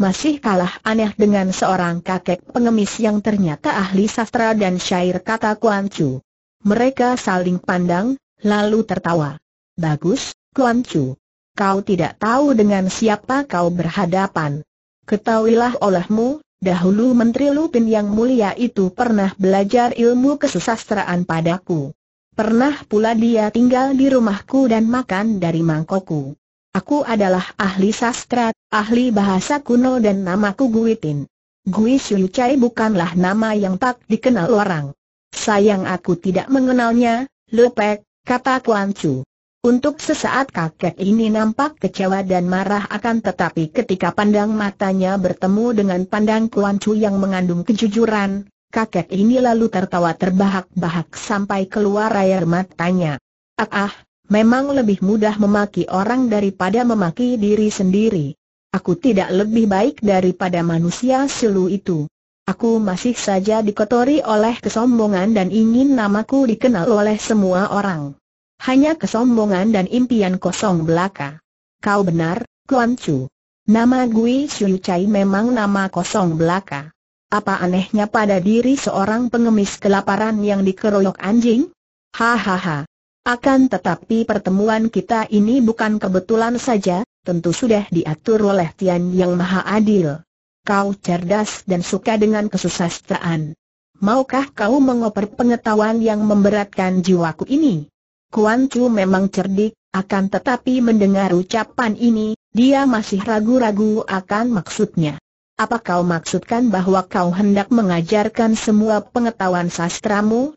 Masih kalah aneh dengan seorang kakek pengemis yang ternyata ahli sastra dan syair kata Kuan Chu. Mereka saling pandang, lalu tertawa. Bagus, Kuan Chu. Kau tidak tahu dengan siapa kau berhadapan. Ketahuilah olehmu, Dahulu Menteri Lupin yang mulia itu pernah belajar ilmu kesusastraan padaku. Pernah pula dia tinggal di rumahku dan makan dari mangkokku. Aku adalah ahli sastra, ahli bahasa kuno dan namaku Guitin. Gui Xiu Chai bukanlah nama yang tak dikenal orang. Sayang aku tidak mengenalnya, Lepek, kata Kuan Chu. Untuk sesaat kakek ini nampak kecewa dan marah akan tetapi ketika pandang matanya bertemu dengan pandang Kuan Chu yang mengandung kejujuran, kakek ini lalu tertawa terbahak-bahak sampai keluar air matanya. Ah ah, memang lebih mudah memaki orang daripada memaki diri sendiri. Aku tidak lebih baik daripada manusia selu itu. Aku masih saja dikotori oleh kesombongan dan ingin namaku dikenal oleh semua orang hanya kesombongan dan impian kosong belaka. Kau benar, Kuan Chu. Nama Gui Shui Chai memang nama kosong belaka. Apa anehnya pada diri seorang pengemis kelaparan yang dikeroyok anjing? Hahaha. Akan tetapi pertemuan kita ini bukan kebetulan saja, tentu sudah diatur oleh Tian Yang Maha Adil. Kau cerdas dan suka dengan kesusastraan. Maukah kau mengoper pengetahuan yang memberatkan jiwaku ini? Kuan Chu memang cerdik, akan tetapi mendengar ucapan ini, dia masih ragu-ragu akan maksudnya. Apa kau maksudkan bahwa kau hendak mengajarkan semua pengetahuan sastramu,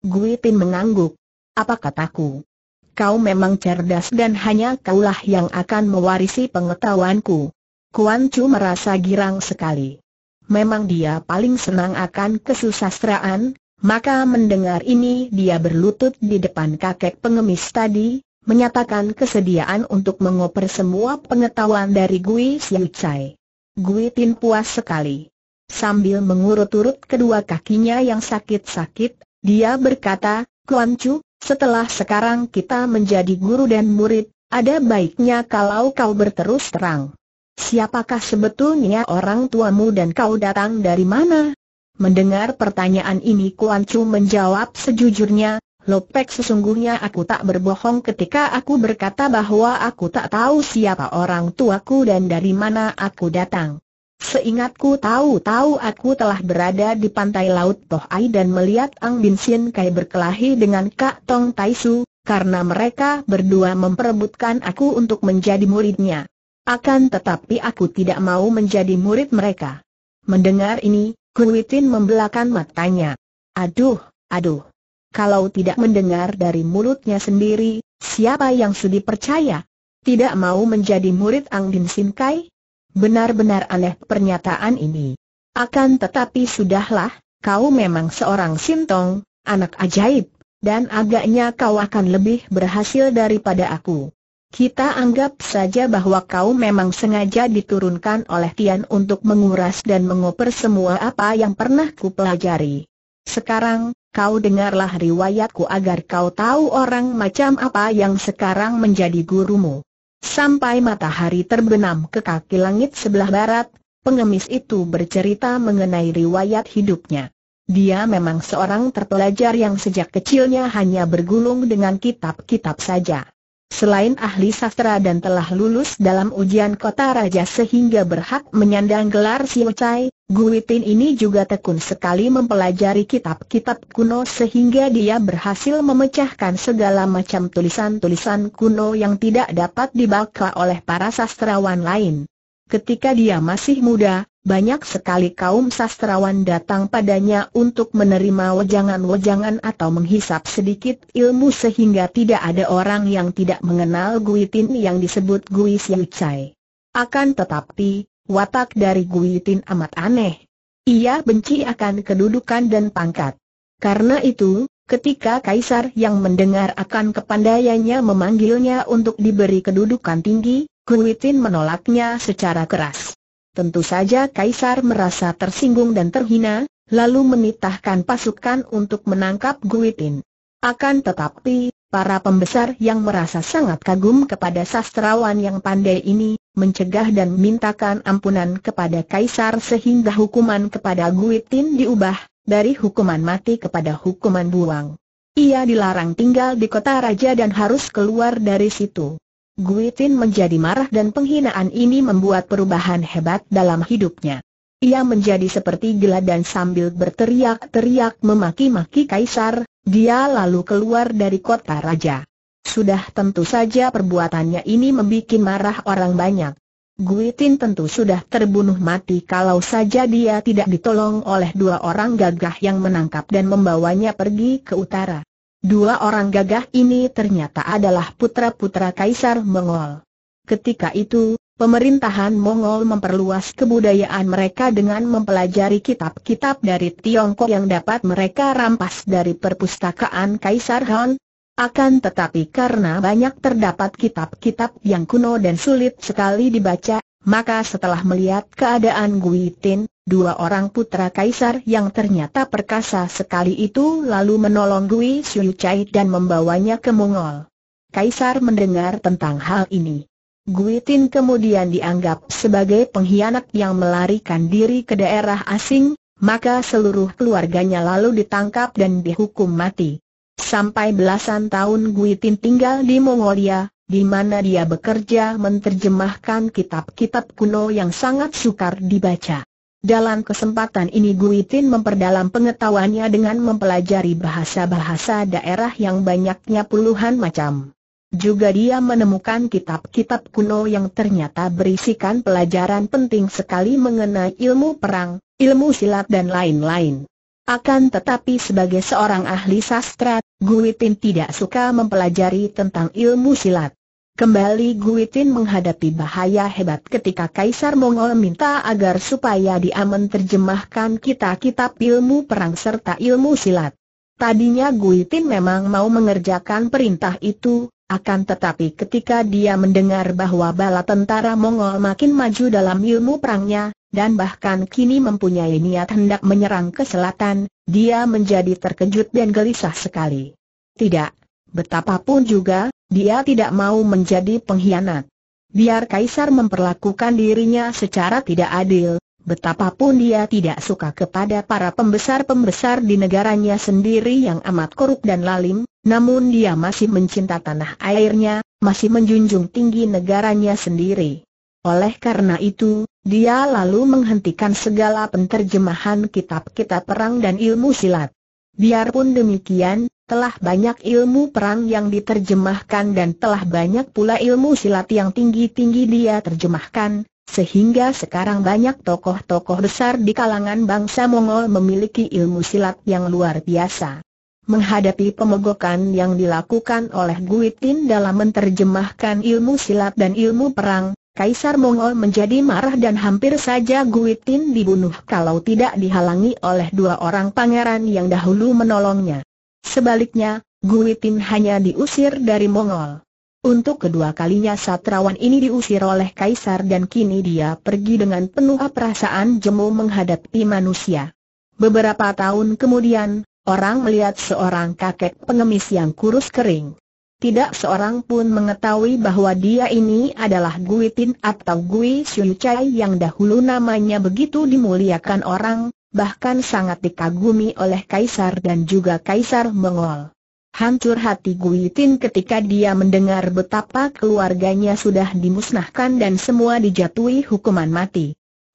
Gui Pin mengangguk. Apa kataku? Kau memang cerdas dan hanya kaulah yang akan mewarisi pengetahuanku. Kuan Chu merasa girang sekali. Memang dia paling senang akan kesusastraan, maka mendengar ini dia berlutut di depan kakek pengemis tadi, menyatakan kesediaan untuk mengoper semua pengetahuan dari Gui Siu Chai. Gui Tin puas sekali. Sambil mengurut-urut kedua kakinya yang sakit-sakit, dia berkata, Kuan Chu, setelah sekarang kita menjadi guru dan murid, ada baiknya kalau kau berterus terang. Siapakah sebetulnya orang tuamu dan kau datang dari mana? Mendengar pertanyaan ini Kuan Chu menjawab sejujurnya, Lopek sesungguhnya aku tak berbohong ketika aku berkata bahwa aku tak tahu siapa orang tuaku dan dari mana aku datang. Seingatku tahu-tahu aku telah berada di pantai laut Ai dan melihat Ang Bin Sin Kai berkelahi dengan Kak Tong Tai Su, karena mereka berdua memperebutkan aku untuk menjadi muridnya. Akan tetapi aku tidak mau menjadi murid mereka. Mendengar ini, Kun Witin matanya. Aduh, aduh. Kalau tidak mendengar dari mulutnya sendiri, siapa yang sudi percaya? Tidak mau menjadi murid Ang Bin Sin Kai? Benar-benar aneh pernyataan ini. Akan tetapi sudahlah, kau memang seorang sintong, anak ajaib, dan agaknya kau akan lebih berhasil daripada aku. Kita anggap saja bahwa kau memang sengaja diturunkan oleh Tian untuk menguras dan mengoper semua apa yang pernah ku pelajari. Sekarang, kau dengarlah riwayatku agar kau tahu orang macam apa yang sekarang menjadi gurumu. Sampai matahari terbenam ke kaki langit sebelah barat, pengemis itu bercerita mengenai riwayat hidupnya. Dia memang seorang terpelajar yang sejak kecilnya hanya bergulung dengan kitab-kitab saja. Selain ahli sastra dan telah lulus dalam ujian kota raja sehingga berhak menyandang gelar Siocai, Guitin ini juga tekun sekali mempelajari kitab-kitab kuno sehingga dia berhasil memecahkan segala macam tulisan-tulisan kuno yang tidak dapat dibaca oleh para sastrawan lain. Ketika dia masih muda, banyak sekali kaum sastrawan datang padanya untuk menerima wejangan-wejangan atau menghisap sedikit ilmu sehingga tidak ada orang yang tidak mengenal Gui yang disebut Gui Siu Chai. Akan tetapi, watak dari Gui amat aneh. Ia benci akan kedudukan dan pangkat. Karena itu, ketika kaisar yang mendengar akan kepandaiannya memanggilnya untuk diberi kedudukan tinggi, Kuitin menolaknya secara keras. Tentu saja Kaisar merasa tersinggung dan terhina, lalu menitahkan pasukan untuk menangkap Guitin. Akan tetapi, para pembesar yang merasa sangat kagum kepada sastrawan yang pandai ini, mencegah dan mintakan ampunan kepada Kaisar sehingga hukuman kepada Guitin diubah, dari hukuman mati kepada hukuman buang. Ia dilarang tinggal di kota raja dan harus keluar dari situ. Guitin menjadi marah dan penghinaan ini membuat perubahan hebat dalam hidupnya. Ia menjadi seperti gila dan sambil berteriak-teriak memaki-maki kaisar, dia lalu keluar dari kota raja. Sudah tentu saja perbuatannya ini membuat marah orang banyak. Guitin tentu sudah terbunuh mati kalau saja dia tidak ditolong oleh dua orang gagah yang menangkap dan membawanya pergi ke utara. Dua orang gagah ini ternyata adalah putra-putra Kaisar Mongol. Ketika itu, pemerintahan Mongol memperluas kebudayaan mereka dengan mempelajari kitab-kitab dari Tiongkok yang dapat mereka rampas dari perpustakaan Kaisar Han. Akan tetapi karena banyak terdapat kitab-kitab yang kuno dan sulit sekali dibaca, maka setelah melihat keadaan Tin, dua orang putra kaisar yang ternyata perkasa sekali itu lalu menolong Gui Siu Chai dan membawanya ke Mongol. Kaisar mendengar tentang hal ini. Gui Tin kemudian dianggap sebagai pengkhianat yang melarikan diri ke daerah asing, maka seluruh keluarganya lalu ditangkap dan dihukum mati. Sampai belasan tahun Gui Tin tinggal di Mongolia, di mana dia bekerja menerjemahkan kitab-kitab kuno yang sangat sukar dibaca. Dalam kesempatan ini Guitin memperdalam pengetahuannya dengan mempelajari bahasa-bahasa daerah yang banyaknya puluhan macam. Juga dia menemukan kitab-kitab kuno yang ternyata berisikan pelajaran penting sekali mengenai ilmu perang, ilmu silat dan lain-lain. Akan tetapi sebagai seorang ahli sastra, Guitin tidak suka mempelajari tentang ilmu silat. Kembali Guitin menghadapi bahaya hebat ketika Kaisar Mongol minta agar supaya dia menerjemahkan kitab-kitab ilmu perang serta ilmu silat. Tadinya Guitin memang mau mengerjakan perintah itu, akan tetapi ketika dia mendengar bahwa bala tentara Mongol makin maju dalam ilmu perangnya, dan bahkan kini mempunyai niat hendak menyerang ke selatan, dia menjadi terkejut dan gelisah sekali. Tidak, betapapun juga, dia tidak mau menjadi pengkhianat. Biar Kaisar memperlakukan dirinya secara tidak adil, betapapun dia tidak suka kepada para pembesar-pembesar di negaranya sendiri yang amat korup dan lalim, namun dia masih mencinta tanah airnya, masih menjunjung tinggi negaranya sendiri. Oleh karena itu, dia lalu menghentikan segala penterjemahan kitab-kitab perang dan ilmu silat. Biarpun demikian, telah banyak ilmu perang yang diterjemahkan dan telah banyak pula ilmu silat yang tinggi-tinggi dia terjemahkan, sehingga sekarang banyak tokoh-tokoh besar di kalangan bangsa Mongol memiliki ilmu silat yang luar biasa. Menghadapi pemogokan yang dilakukan oleh Guitin dalam menterjemahkan ilmu silat dan ilmu perang, Kaisar Mongol menjadi marah dan hampir saja Guitin dibunuh kalau tidak dihalangi oleh dua orang pangeran yang dahulu menolongnya. Sebaliknya, Gui Tin hanya diusir dari Mongol. Untuk kedua kalinya satrawan ini diusir oleh kaisar dan kini dia pergi dengan penuh perasaan jemu menghadapi manusia. Beberapa tahun kemudian, orang melihat seorang kakek pengemis yang kurus kering. Tidak seorang pun mengetahui bahwa dia ini adalah Gui Tin atau Gui Xiu Chai yang dahulu namanya begitu dimuliakan orang, bahkan sangat dikagumi oleh Kaisar dan juga Kaisar Mongol. Hancur hati Guitin ketika dia mendengar betapa keluarganya sudah dimusnahkan dan semua dijatuhi hukuman mati.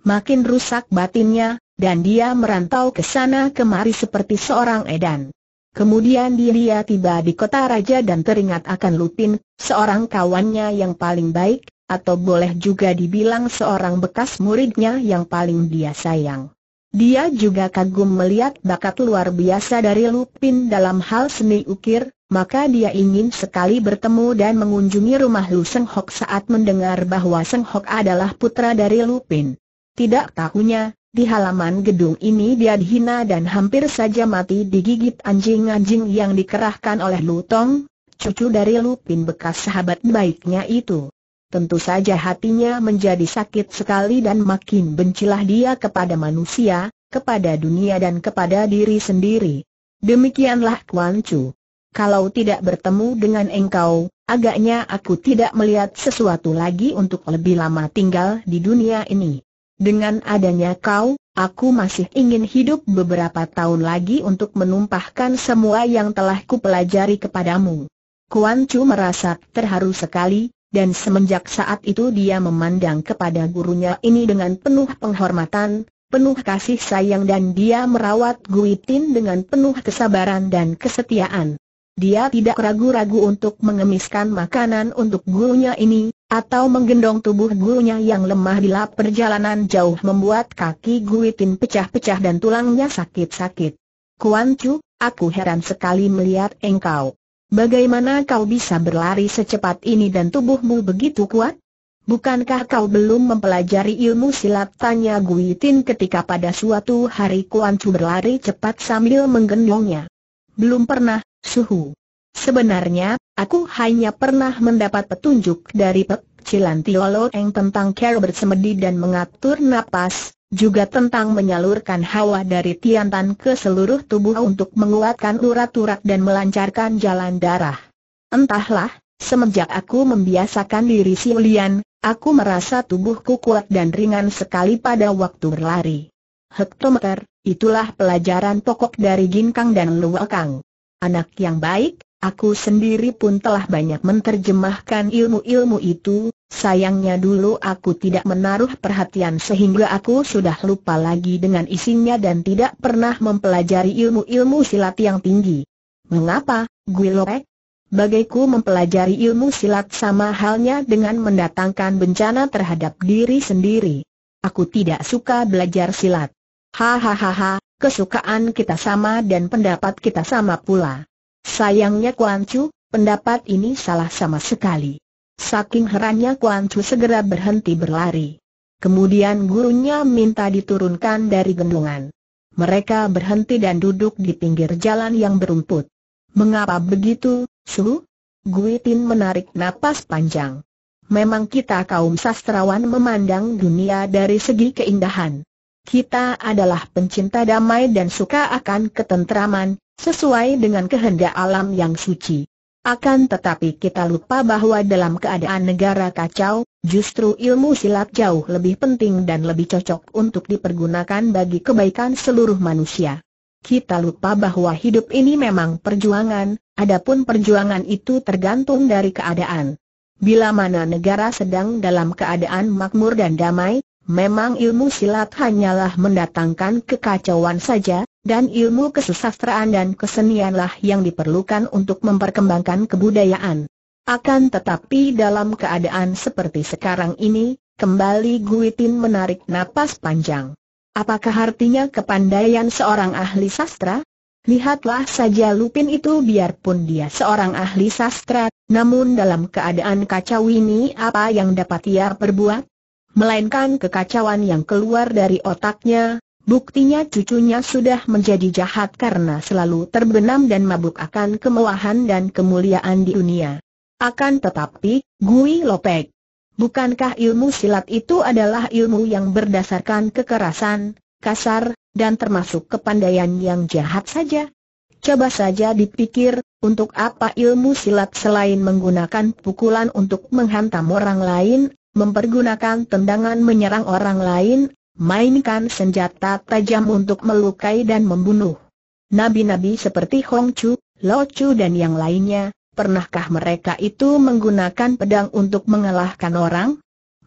Makin rusak batinnya, dan dia merantau ke sana kemari seperti seorang edan. Kemudian dia tiba di kota raja dan teringat akan Lupin, seorang kawannya yang paling baik, atau boleh juga dibilang seorang bekas muridnya yang paling dia sayang. Dia juga kagum melihat bakat luar biasa dari Lupin dalam hal seni ukir, maka dia ingin sekali bertemu dan mengunjungi rumah Lu Seng Hok saat mendengar bahwa Seng Hok adalah putra dari Lupin. Tidak tahunya, di halaman gedung ini dia dihina dan hampir saja mati digigit anjing-anjing yang dikerahkan oleh Lu Tong, cucu dari Lupin bekas sahabat baiknya itu tentu saja hatinya menjadi sakit sekali dan makin bencilah dia kepada manusia, kepada dunia dan kepada diri sendiri. Demikianlah Kuan Chu. Kalau tidak bertemu dengan engkau, agaknya aku tidak melihat sesuatu lagi untuk lebih lama tinggal di dunia ini. Dengan adanya kau, aku masih ingin hidup beberapa tahun lagi untuk menumpahkan semua yang telah kupelajari kepadamu. Kuan Chu merasa terharu sekali, dan semenjak saat itu dia memandang kepada gurunya ini dengan penuh penghormatan, penuh kasih sayang dan dia merawat Guitin dengan penuh kesabaran dan kesetiaan. Dia tidak ragu-ragu untuk mengemiskan makanan untuk gurunya ini, atau menggendong tubuh gurunya yang lemah di lap perjalanan jauh membuat kaki Guitin pecah-pecah dan tulangnya sakit-sakit. Kuan Chu, aku heran sekali melihat engkau. Bagaimana kau bisa berlari secepat ini dan tubuhmu begitu kuat? Bukankah kau belum mempelajari ilmu silat? Tanya Tin ketika pada suatu hari Kuan Chu berlari cepat sambil menggendongnya. Belum pernah, suhu. Sebenarnya, aku hanya pernah mendapat petunjuk dari Pek Cilan yang tentang cara bersemedi dan mengatur napas, juga tentang menyalurkan hawa dari Tiantan ke seluruh tubuh untuk menguatkan urat-urat dan melancarkan jalan darah. Entahlah, semenjak aku membiasakan diri si Ulian, aku merasa tubuhku kuat dan ringan sekali pada waktu berlari. Hektometer, itulah pelajaran pokok dari Ginkang dan Luwakang. Anak yang baik, aku sendiri pun telah banyak menerjemahkan ilmu-ilmu itu, Sayangnya dulu aku tidak menaruh perhatian sehingga aku sudah lupa lagi dengan isinya dan tidak pernah mempelajari ilmu-ilmu silat yang tinggi. Mengapa, Guilopek? Bagiku mempelajari ilmu silat sama halnya dengan mendatangkan bencana terhadap diri sendiri. Aku tidak suka belajar silat. Hahaha, kesukaan kita sama dan pendapat kita sama pula. Sayangnya Kuan Chu, pendapat ini salah sama sekali. Saking herannya Kuan Chu segera berhenti berlari. Kemudian gurunya minta diturunkan dari gendungan. Mereka berhenti dan duduk di pinggir jalan yang berumput. Mengapa begitu, Su? Guitin menarik napas panjang. Memang kita kaum sastrawan memandang dunia dari segi keindahan. Kita adalah pencinta damai dan suka akan ketentraman, sesuai dengan kehendak alam yang suci. Akan tetapi kita lupa bahwa dalam keadaan negara kacau, justru ilmu silat jauh lebih penting dan lebih cocok untuk dipergunakan bagi kebaikan seluruh manusia. Kita lupa bahwa hidup ini memang perjuangan, adapun perjuangan itu tergantung dari keadaan. Bila mana negara sedang dalam keadaan makmur dan damai, memang ilmu silat hanyalah mendatangkan kekacauan saja, dan ilmu kesusastraan dan kesenianlah yang diperlukan untuk memperkembangkan kebudayaan. Akan tetapi dalam keadaan seperti sekarang ini, kembali Guitin menarik napas panjang. Apakah artinya kepandaian seorang ahli sastra? Lihatlah saja Lupin itu biarpun dia seorang ahli sastra, namun dalam keadaan kacau ini apa yang dapat ia perbuat? Melainkan kekacauan yang keluar dari otaknya, Buktinya cucunya sudah menjadi jahat karena selalu terbenam dan mabuk akan kemewahan dan kemuliaan di dunia. Akan tetapi, Gui Lopek, bukankah ilmu silat itu adalah ilmu yang berdasarkan kekerasan, kasar, dan termasuk kepandaian yang jahat saja? Coba saja dipikir, untuk apa ilmu silat selain menggunakan pukulan untuk menghantam orang lain, mempergunakan tendangan menyerang orang lain, mainkan senjata tajam untuk melukai dan membunuh. Nabi-nabi seperti Hong Chu, Lo Chu dan yang lainnya, pernahkah mereka itu menggunakan pedang untuk mengalahkan orang?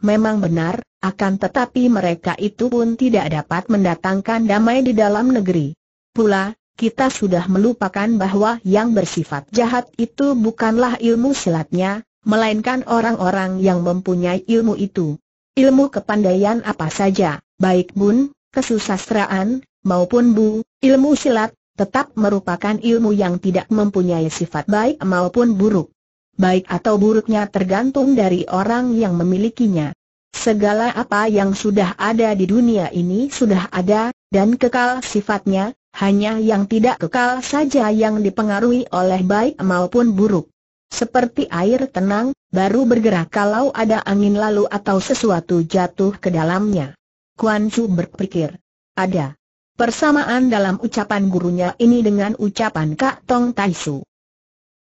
Memang benar, akan tetapi mereka itu pun tidak dapat mendatangkan damai di dalam negeri. Pula, kita sudah melupakan bahwa yang bersifat jahat itu bukanlah ilmu silatnya, melainkan orang-orang yang mempunyai ilmu itu. Ilmu kepandaian apa saja baik bun, kesusastraan, maupun bu, ilmu silat, tetap merupakan ilmu yang tidak mempunyai sifat baik maupun buruk. Baik atau buruknya tergantung dari orang yang memilikinya. Segala apa yang sudah ada di dunia ini sudah ada, dan kekal sifatnya, hanya yang tidak kekal saja yang dipengaruhi oleh baik maupun buruk. Seperti air tenang, baru bergerak kalau ada angin lalu atau sesuatu jatuh ke dalamnya. Kuan Chu berpikir. Ada. Persamaan dalam ucapan gurunya ini dengan ucapan Kak Tong Tai